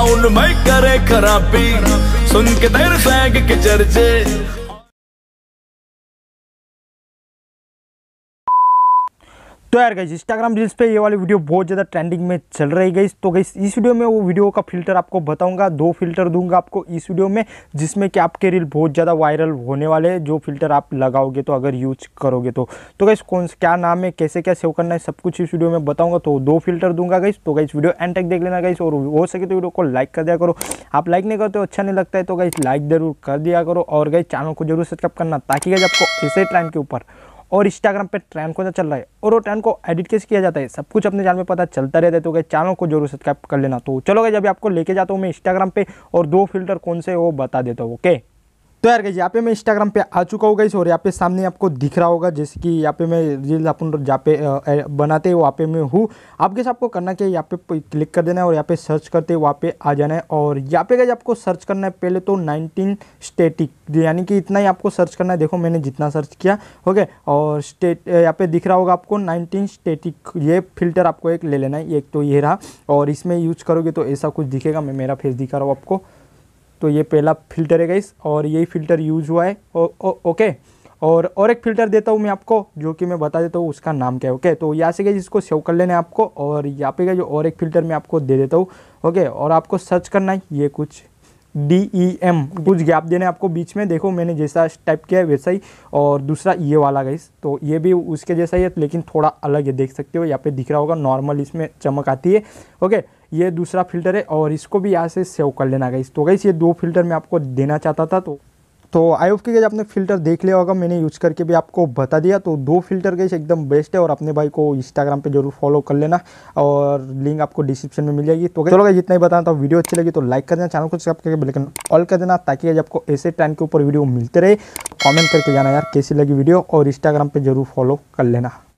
sound में करे खराबी सुन के देर सैग के चर्चे तो यार गई इंस्टाग्राम रील्स पे ये वाली वीडियो बहुत ज़्यादा ट्रेंडिंग में चल रही गई तो गई इस वीडियो में वो वीडियो का फिल्टर आपको बताऊंगा दो फिल्टर दूंगा आपको इस वीडियो में जिसमें कि आपके रील बहुत ज़्यादा वायरल होने वाले हैं जो फिल्टर आप लगाओगे तो अगर यूज करोगे तो तो गई कौन क्या नाम है कैसे क्या सेव करना है सब कुछ इस वीडियो में बताऊँगा तो दो फिल्टर दूंगा गई तो गई वीडियो एंड तक देख लेना गई और हो सके तो वीडियो को लाइक कर दिया करो आप लाइक नहीं करते हो अच्छा नहीं लगता है तो गई लाइक ज़रूर कर दिया करो और गई चैनल को जरूर सब्सक्राइब करना ताकि गई आपको ऐसे ट्रेंड के ऊपर और इंस्टाग्राम पे ट्रेंड कौन सा चल रहा है और वो ट्रेंड को एडिट कैसे किया जाता है सब कुछ अपने चैनल में पता चलता रहता है तो क्या चैनल को जरूर सब्सक्राइब कर लेना तो चलो गए जब आपको लेके जाता हूँ मैं इंस्टाग्राम पे और दो फिल्टर कौन से वो बता देता हूँ ओके तो यार गई यहाँ पे मैं इंस्टाग्राम पे आ चुका होगा इस और यहाँ पे सामने आपको दिख रहा होगा जैसे कि यहाँ पे मैं रील अपन जहाँ पे बनाते हैं वहाँ पे मैं हूँ आपके साथ आपको करना चाहिए यहाँ पे क्लिक कर देना है और यहाँ पे सर्च करते वहाँ पे आ जाना है और यहाँ पे गई आपको सर्च करना है पहले तो नाइनटीन स्टेटिक यानी कि इतना ही आपको सर्च करना है देखो मैंने जितना सर्च किया ओके और स्टेट यहाँ पे दिख रहा होगा आपको नाइनटीन स्टेटिक ये फिल्टर आपको एक ले लेना है एक तो ये रहा और इसमें यूज करोगे तो ऐसा कुछ दिखेगा मैं मेरा फेस दिखा रहा हूँ आपको तो ये पहला फिल्टर है गाइस और यही फिल्टर यूज हुआ है ओ, ओ, ओके और और एक फ़िल्टर देता हूँ मैं आपको जो कि मैं बता देता हूँ उसका नाम क्या है ओके तो यहाँ से गई जिसको सेव कर लेना है आपको और यहाँ पे का जो और एक फ़िल्टर मैं आपको दे देता हूँ ओके और आपको सर्च करना है ये कुछ डी ई एम कुछ गैप देने आपको बीच में देखो मैंने जैसा टाइप किया है वैसा ही और दूसरा ये वाला गाइस तो ये भी उसके जैसा ही है लेकिन थोड़ा अलग है देख सकते हो यहाँ पे दिख रहा होगा नॉर्मल इसमें चमक आती है ओके ये दूसरा फिल्टर है और इसको भी यहाँ से सेव कर लेना गई तो गई ये दो फिल्टर मैं आपको देना चाहता था तो तो आई होप कि गई आपने फिल्टर देख लिया होगा मैंने यूज़ करके भी आपको बता दिया तो दो फिल्टर गई एकदम बेस्ट है और अपने भाई को इंस्टाग्राम पे जरूर फॉलो कर लेना और लिंक आपको डिस्क्रिप्शन में मिल जाएगी तो चलो गई जितना ही बताना था वीडियो अच्छी लगी तो लाइक कर देना चैनल को सब्सक्राइब करके बिल्कुल ऑल कर देना ताकि आपको ऐसे टाइम के ऊपर वीडियो मिलते रहे कॉमेंट करके जाना यार कैसी लगी वीडियो और इंस्टाग्राम पर जरूर फॉलो कर लेना